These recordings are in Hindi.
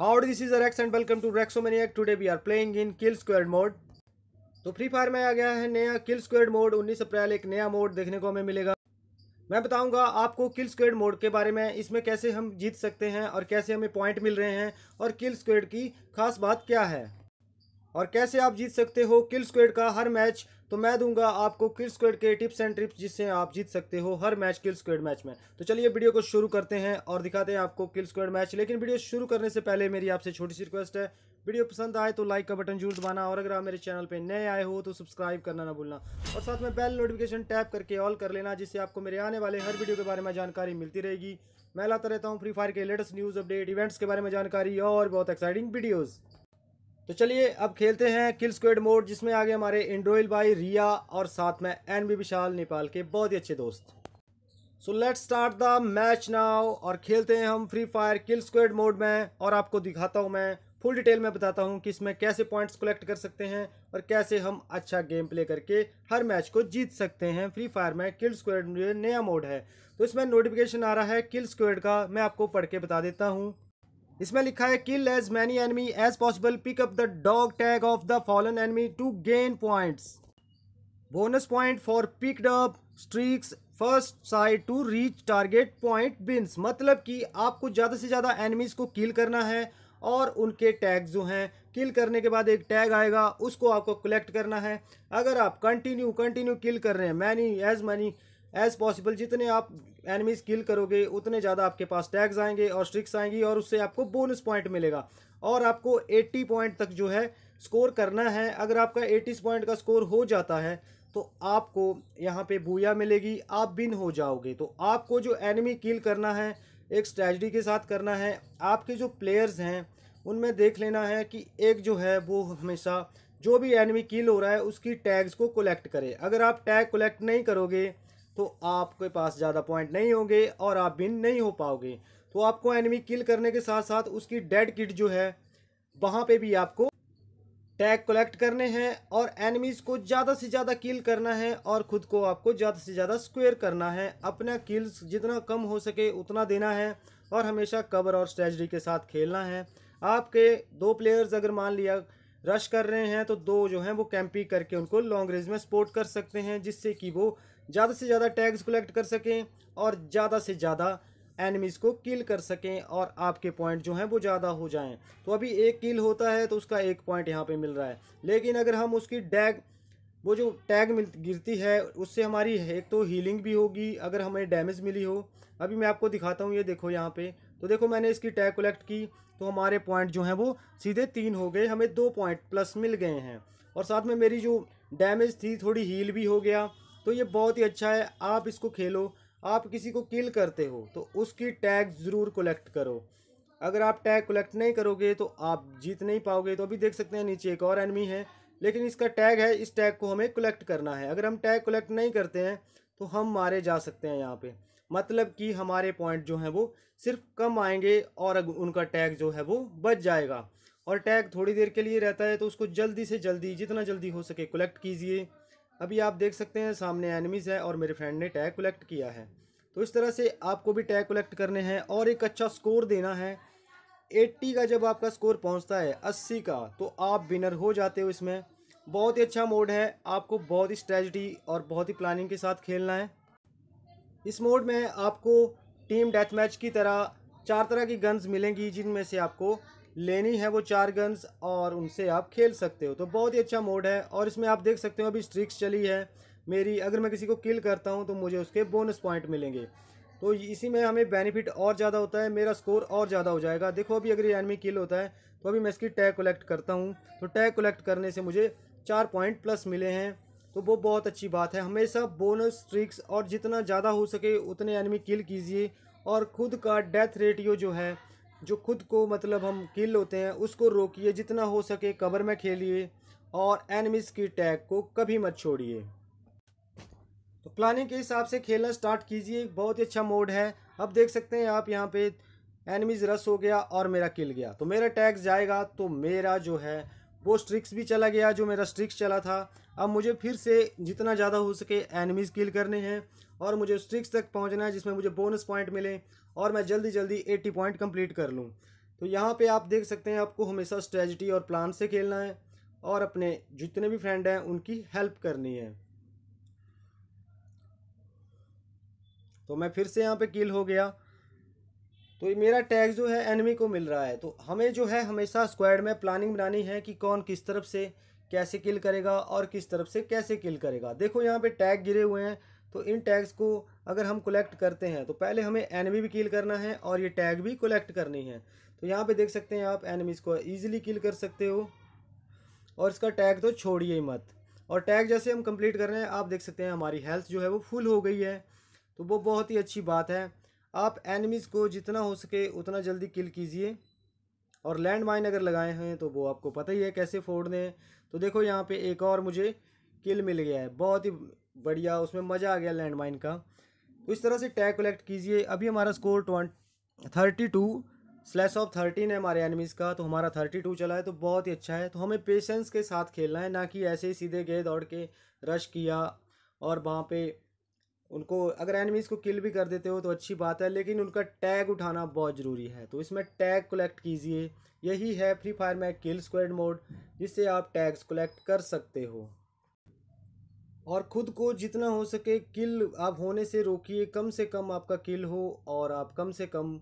how this is Rex and welcome to Rexomaniac today we are playing in kill squad mode तो फ्री फायर में आ गया है नया किल स्क्वेड मोड 19 अप्रैल एक नया मोड देखने को हमें मिलेगा मैं बताऊंगा आपको किल स्क्वेड मोड के बारे में इसमें कैसे हम जीत सकते हैं और कैसे हमें पॉइंट मिल रहे हैं और किल स्क्वेड की खास बात क्या है और कैसे आप जीत सकते हो किल स्क्वेड का हर मैच तो मैं दूंगा आपको किल स्क्वेड के टिप्स एंड ट्रिप्स जिससे आप जीत सकते हो हर मैच किल स्क्वेड मैच में तो चलिए वीडियो को शुरू करते हैं और दिखाते हैं आपको किल स्क्वेड मैच लेकिन वीडियो शुरू करने से पहले मेरी आपसे छोटी सी रिक्वेस्ट है वीडियो पसंद आए तो लाइक का बटन जरूर दबाना और अगर आप मेरे चैनल पर नए आए हो तो सब्सक्राइब करना ना भूलना और साथ में बेल नोटिफिकेशन टैप करके ऑल कर लेना जिससे आपको मेरे आने वाले हर वीडियो के बारे में जानकारी मिलती रहेगी मैं लाता रहता हूँ फ्री फायर के लेटेस्ट न्यूज़ अपडेट इवेंट्स के बारे में जानकारी और बहुत एक्साइटिंग वीडियोज़ तो चलिए अब खेलते हैं किल स्क्वेड मोड जिसमें आगे हमारे इंडोइल भाई रिया और साथ में एन बी विशाल नेपाल के बहुत ही अच्छे दोस्त so let's start the match now और खेलते हैं हम Free Fire kill squad mode में और आपको दिखाता हूँ मैं फुल डिटेल में बताता हूँ कि इसमें कैसे पॉइंट्स कलेक्ट कर सकते हैं और कैसे हम अच्छा गेम प्ले करके हर मैच को जीत सकते हैं फ्री फायर में किल स्क्वेड नया मोड है तो इसमें नोटिफिकेशन आ रहा है किल स्क्वेड का मैं आपको पढ़ के बता देता हूँ इसमें लिखा है kill as many enemy as possible pick up the dog tag of the fallen enemy to gain points bonus point for picked up streaks first side to reach target point wins मतलब कि आपको ज़्यादा से ज़्यादा एनिमीज़ को किल करना है और उनके टैग जो हैं किल करने के बाद एक टैग आएगा उसको आपको कलेक्ट करना है अगर आप कंटिन्यू कंटिन्यू किल कर रहे हैं many as many as possible जितने आप एनिमीज किल करोगे उतने ज़्यादा आपके पास टैग्स आएंगे और स्ट्रिक्स आएंगी और उससे आपको बोनस पॉइंट मिलेगा और आपको 80 पॉइंट तक जो है स्कोर करना है अगर आपका 80 पॉइंट का स्कोर हो जाता है तो आपको यहाँ पे भूया मिलेगी आप बिन हो जाओगे तो आपको जो एनिमी किल करना है एक स्ट्रैटी के साथ करना है आपके जो प्लेयर्स हैं उनमें देख लेना है कि एक जो है वो हमेशा जो भी एनिमी किल हो रहा है उसकी टैग्स को कलेक्ट करे अगर आप टैग कलेक्ट नहीं करोगे तो आपके पास ज़्यादा पॉइंट नहीं होंगे और आप बिन नहीं हो पाओगे तो आपको एनिमी किल करने के साथ साथ उसकी डेड किट जो है वहाँ पे भी आपको टैग कलेक्ट करने हैं और एनिमीज़ को ज़्यादा से ज़्यादा किल करना है और ख़ुद को आपको ज़्यादा से ज़्यादा स्क्वेयर करना है अपना किल्स जितना कम हो सके उतना देना है और हमेशा कवर और स्ट्रेजरी के साथ खेलना है आपके दो प्लेयर्स अगर मान लिया रश कर रहे हैं तो दो जो हैं वो कैंपिंग करके उनको लॉन्ग रेंज में सपोर्ट कर सकते हैं जिससे कि वो ज़्यादा से ज़्यादा टैग्स कलेक्ट कर सकें और ज़्यादा से ज़्यादा एनिमीज़ को किल कर सकें और आपके पॉइंट जो हैं वो ज़्यादा हो जाएं तो अभी एक किल होता है तो उसका एक पॉइंट यहाँ पे मिल रहा है लेकिन अगर हम उसकी डैग वो जो टैग मिल गिरती है उससे हमारी एक तो हीलिंग भी होगी अगर हमें डैमेज मिली हो अभी मैं आपको दिखाता हूँ ये देखो यहाँ पर तो देखो मैंने इसकी टैग कलेक्ट की तो हमारे पॉइंट जो हैं वो सीधे तीन हो गए हमें दो पॉइंट प्लस मिल गए हैं और साथ में मेरी जो डैमेज थी थोड़ी हील भी हो गया तो ये बहुत ही अच्छा है आप इसको खेलो आप किसी को किल करते हो तो उसकी टैग ज़रूर कलेक्ट करो अगर आप टैग कलेक्ट नहीं करोगे तो आप जीत नहीं पाओगे तो अभी देख सकते हैं नीचे एक और एनमी है लेकिन इसका टैग है इस टैग को हमें कलेक्ट करना है अगर हम टैग कलेक्ट नहीं करते हैं तो हम मारे जा सकते हैं यहाँ पे मतलब कि हमारे पॉइंट जो हैं वो सिर्फ कम आएंगे और उनका टैग जो है वो बच जाएगा और टैग थोड़ी देर के लिए रहता है तो उसको जल्दी से जल्दी जितना जल्दी हो सके कलेक्ट कीजिए अभी आप देख सकते हैं सामने एनिमीज़ है और मेरे फ्रेंड ने टैग कलेक्ट किया है तो इस तरह से आपको भी टैग कलेक्ट करने हैं और एक अच्छा स्कोर देना है 80 का जब आपका स्कोर पहुंचता है 80 का तो आप विनर हो जाते हो इसमें बहुत ही अच्छा मोड है आपको बहुत ही स्ट्रेटजी और बहुत ही प्लानिंग के साथ खेलना है इस मोड में आपको टीम डेथ मैच की तरह चार तरह की गन्स मिलेंगी जिनमें से आपको लेनी है वो चार गन्स और उनसे आप खेल सकते हो तो बहुत ही अच्छा मोड है और इसमें आप देख सकते हो अभी स्ट्रिक्स चली है मेरी अगर मैं किसी को किल करता हूँ तो मुझे उसके बोनस पॉइंट मिलेंगे तो इसी में हमें बेनिफिट और ज़्यादा होता है मेरा स्कोर और ज़्यादा हो जाएगा देखो अभी अगर ये एनमी किल होता है तो अभी मैं इसकी टैग कलेक्ट करता हूँ तो टैग कलेक्ट करने से मुझे चार पॉइंट प्लस मिले हैं तो वो बहुत अच्छी बात है हमेशा बोनस ट्रिक्स और जितना ज़्यादा हो सके उतने एनिमी किल कीजिए और ख़ुद का डेथ रेटियो जो है जो खुद को मतलब हम किल होते हैं उसको रोकिए जितना हो सके कवर में खेलिए और एनिमीज़ की टैग को कभी मत छोड़िए तो प्लानिंग के हिसाब से खेलना स्टार्ट कीजिए बहुत ही अच्छा मोड है अब देख सकते हैं आप यहाँ पे एनिमीज़ रस हो गया और मेरा किल गया तो मेरा टैग जाएगा तो मेरा जो है वो स्ट्रिक्स भी चला गया जो मेरा स्ट्रिक्स चला था अब मुझे फिर से जितना ज़्यादा हो सके एनिमीज़ किल करने हैं और मुझे स्ट्रिक्स तक पहुंचना है जिसमें मुझे बोनस पॉइंट मिले और मैं जल्दी जल्दी 80 पॉइंट कंप्लीट कर लूँ तो यहाँ पे आप देख सकते हैं आपको हमेशा स्ट्रेटजी और प्लान से खेलना है और अपने जितने भी फ्रेंड हैं उनकी हेल्प करनी है तो मैं फिर से यहाँ पर किल हो गया तो मेरा टैग जो है एनमी को मिल रहा है तो हमें जो है हमेशा स्क्वाड में प्लानिंग बनानी है कि कौन किस तरफ से कैसे किल करेगा और किस तरफ से कैसे किल करेगा देखो यहाँ पे टैग गिरे हुए हैं तो इन टैग्स को अगर हम कलेक्ट करते हैं तो पहले हमें एनमी भी किल करना है और ये टैग भी कलेक्ट करनी है तो यहाँ पे देख सकते हैं आप एनमीज़ को ईजिली किल कर सकते हो और इसका टैग तो छोड़िए ही मत और टैग जैसे हम कंप्लीट कर रहे हैं आप देख सकते हैं हमारी हेल्थ जो है वो फुल हो गई है तो वो बहुत ही अच्छी बात है आप एनिमीज़ को जितना हो सके उतना जल्दी किल कीजिए और लैंड माइन अगर लगाए हैं तो वो आपको पता ही है कैसे फोड़ने हैं तो देखो यहाँ पे एक और मुझे किल मिल गया है बहुत ही बढ़िया उसमें मज़ा आ गया लैंड माइन का तो इस तरह से टैग कलेक्ट कीजिए अभी हमारा स्कोर ट्वं thirty two slash of thirteen है हमारे एनिमीज़ का तो हमारा थर्टी टू चला है तो बहुत ही अच्छा है तो हमें पेशेंस के साथ खेलना है ना कि ऐसे ही सीधे गए दौड़ के रश किया और वहाँ पर उनको अगर एनिमीज़ को किल भी कर देते हो तो अच्छी बात है लेकिन उनका टैग उठाना बहुत ज़रूरी है तो इसमें टैग कलेक्ट कीजिए यही है फ्री फायर में किल स्क्वाड मोड जिससे आप टैग्स कलेक्ट कर सकते हो और ख़ुद को जितना हो सके किल आप होने से रोकिए कम से कम आपका किल हो और आप कम से कम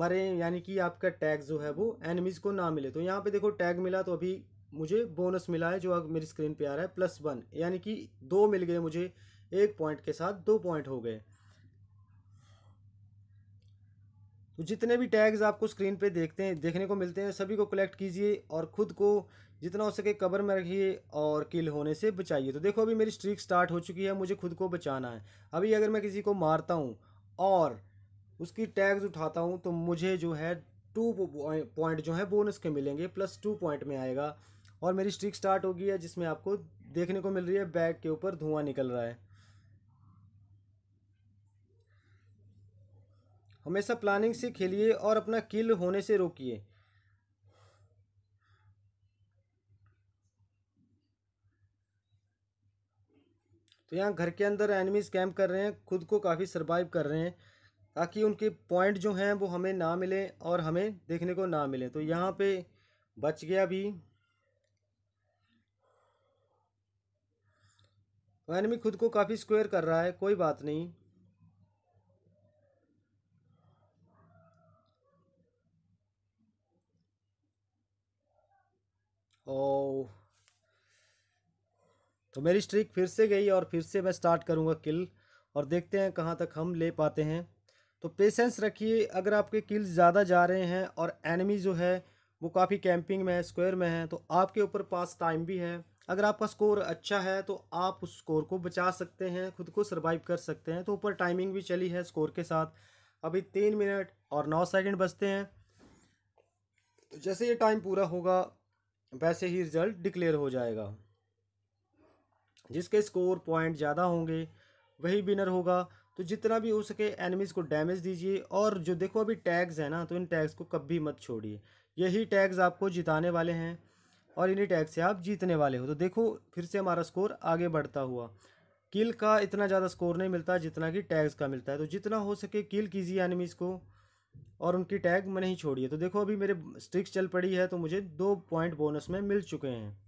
मरें यानी कि आपका टैग जो है वो एनिमीज़ को ना मिले तो यहाँ पे देखो टैग मिला तो अभी मुझे बोनस मिला है जो अब मेरी स्क्रीन पे आ रहा है प्लस वन यानी कि दो मिल गए मुझे एक पॉइंट के साथ दो पॉइंट हो गए तो जितने भी टैग्स आपको स्क्रीन पे देखते हैं देखने को मिलते हैं सभी को कलेक्ट कीजिए और ख़ुद को जितना हो सके कवर में रखिए और किल होने से बचाइए तो देखो अभी मेरी स्ट्रीक स्टार्ट हो चुकी है मुझे खुद को बचाना है अभी अगर मैं किसी को मारता हूँ और उसकी टैग्स उठाता हूँ तो मुझे जो है टू पॉइंट जो है बोनस के मिलेंगे प्लस टू पॉइंट में आएगा और मेरी स्ट्रिक स्टार्ट होगी है जिसमें आपको देखने को मिल रही है बैग के ऊपर धुआं निकल रहा है हमेशा प्लानिंग से खेलिए और अपना किल होने से रोकिए तो यहाँ घर के अंदर एनिमीज कैंप कर रहे हैं खुद को काफ़ी सर्वाइव कर रहे हैं ताकि उनके पॉइंट जो हैं वो हमें ना मिले और हमें देखने को ना मिले तो यहाँ पे बच गया भी तो एनिमी खुद को काफ़ी स्क्वायर कर रहा है कोई बात नहीं ओ तो मेरी स्ट्रिक फिर से गई और फिर से मैं स्टार्ट करूँगा किल और देखते हैं कहाँ तक हम ले पाते हैं तो पेशेंस रखिए अगर आपके किल ज़्यादा जा रहे हैं और एनिमी जो है वो काफ़ी कैंपिंग में है स्क्वायर में है तो आपके ऊपर पास टाइम भी है अगर आपका स्कोर अच्छा है तो आप उस स्कोर को बचा सकते हैं खुद को सर्वाइव कर सकते हैं तो ऊपर टाइमिंग भी चली है स्कोर के साथ अभी तीन मिनट और नौ सेकंड बचते हैं तो जैसे ये टाइम पूरा होगा वैसे ही रिज़ल्ट डिक्लेयर हो जाएगा जिसके स्कोर पॉइंट ज़्यादा होंगे वही विनर होगा तो जितना भी हो सके एनिमीज़ को डैमेज दीजिए और जो देखो अभी टैग्स हैं ना तो इन टैग्स को कभी मत छोड़िए यही टैग्स आपको जिताने वाले हैं और इन्हीं टैग्स से आप जीतने वाले हो तो देखो फिर से हमारा स्कोर आगे बढ़ता हुआ किल का इतना ज़्यादा स्कोर नहीं मिलता जितना कि टैग्स का मिलता है तो जितना हो सके किल कीजिए एनिमीज़ को और उनकी टैग मैंने ही छोड़ी है तो देखो अभी मेरे स्ट्रिक्स चल पड़ी है तो मुझे दो पॉइंट बोनस में मिल चुके हैं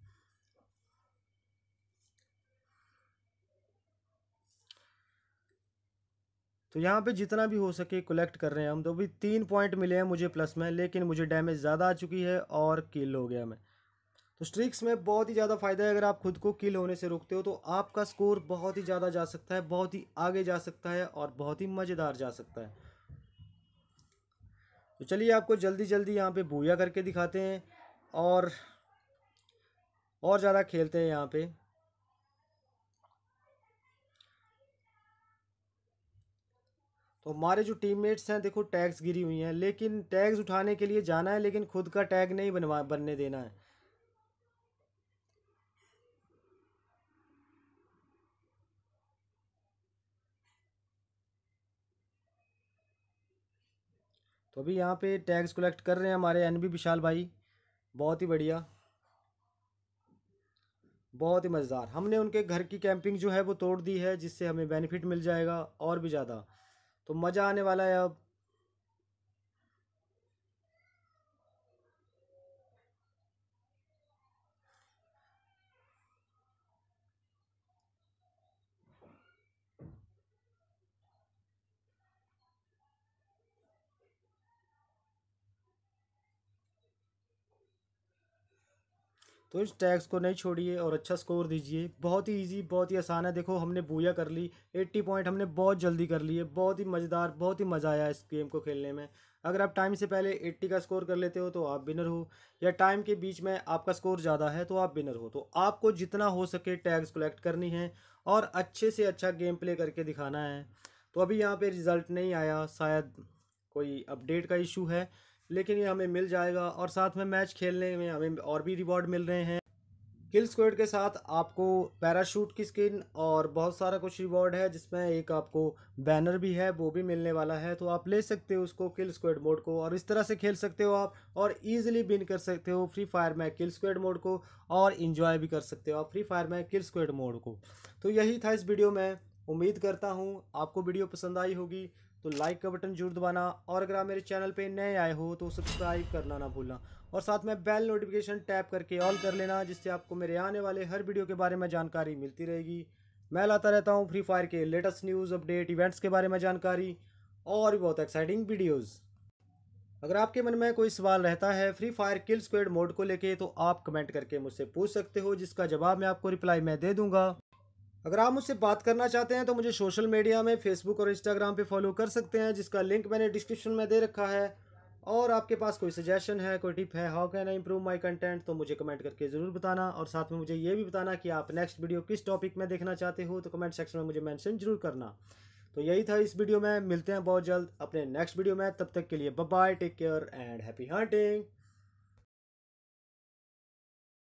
तो यहाँ पे जितना भी हो सके कलेक्ट कर रहे हैं हम तो अभी तीन पॉइंट मिले हैं मुझे प्लस में लेकिन मुझे डैमेज ज़्यादा आ चुकी है और किल हो गया मैं तो स्ट्रिक्स में बहुत ही ज़्यादा फ़ायदा है अगर आप खुद को किल होने से रोकते हो तो आपका स्कोर बहुत ही ज़्यादा जा सकता है बहुत ही आगे जा सकता है और बहुत ही मज़ेदार जा सकता है तो चलिए आपको जल्दी जल्दी यहाँ पे भूया करके दिखाते हैं और और ज़्यादा खेलते हैं यहाँ पे तो हमारे जो टीममेट्स हैं देखो टैग्स गिरी हुई हैं लेकिन टैग्स उठाने के लिए जाना है लेकिन खुद का टैग नहीं बनवा बनने देना है अभी यहाँ पे टैक्स कलेक्ट कर रहे हैं हमारे एन बी विशाल भाई बहुत ही बढ़िया बहुत ही मज़ेदार हमने उनके घर की कैंपिंग जो है वो तोड़ दी है जिससे हमें बेनिफिट मिल जाएगा और भी ज़्यादा तो मज़ा आने वाला है अब तो इस टैक्स को नहीं छोड़िए और अच्छा स्कोर दीजिए बहुत ही इजी बहुत ही आसान है देखो हमने बूया कर ली 80 पॉइंट हमने बहुत जल्दी कर लिए बहुत ही मज़ेदार बहुत ही मज़ा आया इस गेम को खेलने में अगर आप टाइम से पहले 80 का स्कोर कर लेते हो तो आप विनर हो या टाइम के बीच में आपका स्कोर ज़्यादा है तो आप विनर हो तो आपको जितना हो सके टैग्स कलेक्ट करनी है और अच्छे से अच्छा गेम प्ले करके दिखाना है तो अभी यहाँ पर रिज़ल्ट नहीं आया शायद कोई अपडेट का इशू है लेकिन ये हमें मिल जाएगा और साथ में मैच खेलने में हमें और भी रिवॉर्ड मिल रहे हैं किल स्क्वेड के साथ आपको पैराशूट की स्किन और बहुत सारा कुछ रिवॉर्ड है जिसमें एक आपको बैनर भी है वो भी मिलने वाला है तो आप ले सकते हो उसको किल स्क्वेड मोड को और इस तरह से खेल सकते हो आप और इजीली बिन कर सकते हो फ्री फायर में किल स्क्वेड मोड को और इन्जॉय भी कर सकते हो आप फ्री फायर में किल स्क्वेड मोड को तो यही था इस वीडियो में उम्मीद करता हूँ आपको वीडियो पसंद आई होगी तो लाइक का बटन जरूर दबाना और अगर आप मेरे चैनल पे नए आए हो तो सब्सक्राइब करना ना भूलना और साथ में बेल नोटिफिकेशन टैप करके ऑल कर लेना जिससे आपको मेरे आने वाले हर वीडियो के बारे में जानकारी मिलती रहेगी मैं लाता रहता हूँ फ्री फायर के लेटेस्ट न्यूज़ अपडेट इवेंट्स के बारे में जानकारी और भी बहुत एक्साइटिंग वीडियोज़ अगर आपके मन में कोई सवाल रहता है Free Fire kill squad mode को लेके तो आप कमेंट करके मुझसे पूछ सकते हो जिसका जवाब मैं आपको रिप्लाई मैं दे दूंगा अगर आप मुझसे बात करना चाहते हैं तो मुझे सोशल मीडिया में फेसबुक और इंस्टाग्राम पे फॉलो कर सकते हैं जिसका लिंक मैंने डिस्क्रिप्शन में दे रखा है और आपके पास कोई सजेशन है कोई टिप है how can I improve my content तो मुझे कमेंट करके ज़रूर बताना और साथ में मुझे ये भी बताना कि आप नेक्स्ट वीडियो किस टॉपिक में देखना चाहते हो तो कमेंट सेक्शन में मुझे मैंशन जरूर करना तो यही था इस वीडियो में मिलते हैं बहुत जल्द अपने नेक्स्ट वीडियो में तब तक के लिए बब bye take care and happy hunting